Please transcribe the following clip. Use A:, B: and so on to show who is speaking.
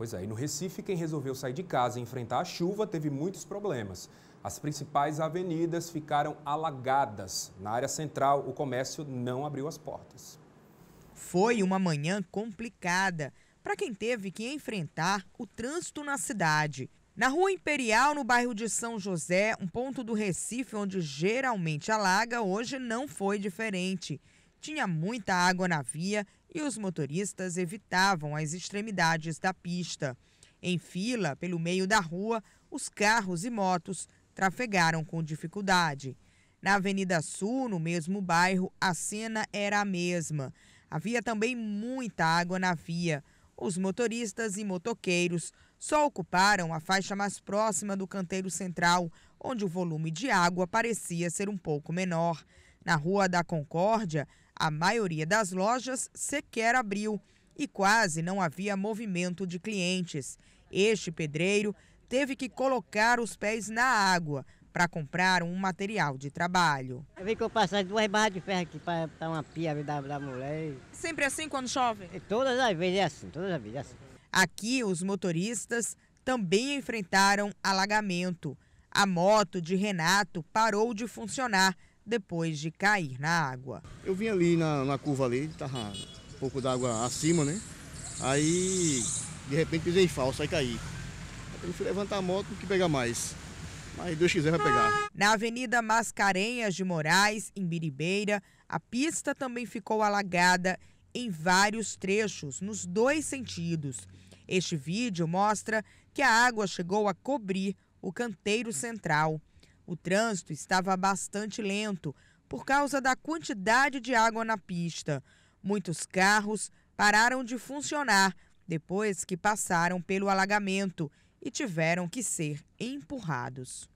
A: Pois é, no Recife, quem resolveu sair de casa e enfrentar a chuva teve muitos problemas. As principais avenidas ficaram alagadas. Na área central, o comércio não abriu as portas. Foi uma manhã complicada para quem teve que enfrentar o trânsito na cidade. Na Rua Imperial, no bairro de São José, um ponto do Recife onde geralmente alaga, hoje não foi diferente. Tinha muita água na via e os motoristas evitavam as extremidades da pista. Em fila, pelo meio da rua, os carros e motos trafegaram com dificuldade. Na Avenida Sul, no mesmo bairro, a cena era a mesma. Havia também muita água na via. Os motoristas e motoqueiros só ocuparam a faixa mais próxima do canteiro central, onde o volume de água parecia ser um pouco menor. Na Rua da Concórdia, a maioria das lojas sequer abriu e quase não havia movimento de clientes. Este pedreiro teve que colocar os pés na água para comprar um material de trabalho. Eu vi que eu passei duas barras de ferro aqui para dar uma pia da, da mulher. Sempre assim quando chove? E é, todas as vezes é assim, todas as vezes é assim. Aqui os motoristas também enfrentaram alagamento. A moto de Renato parou de funcionar depois de cair na água. Eu vim ali na, na curva ali, estava um pouco d'água acima, né? Aí, de repente, pisei falso, aí caí. Eu fui levantar a moto, que pegar mais. Mas Deus quiser vai pegar. Na Avenida Mascarenhas de Moraes, em Biribeira, a pista também ficou alagada em vários trechos, nos dois sentidos. Este vídeo mostra que a água chegou a cobrir o canteiro central. O trânsito estava bastante lento por causa da quantidade de água na pista. Muitos carros pararam de funcionar depois que passaram pelo alagamento e tiveram que ser empurrados.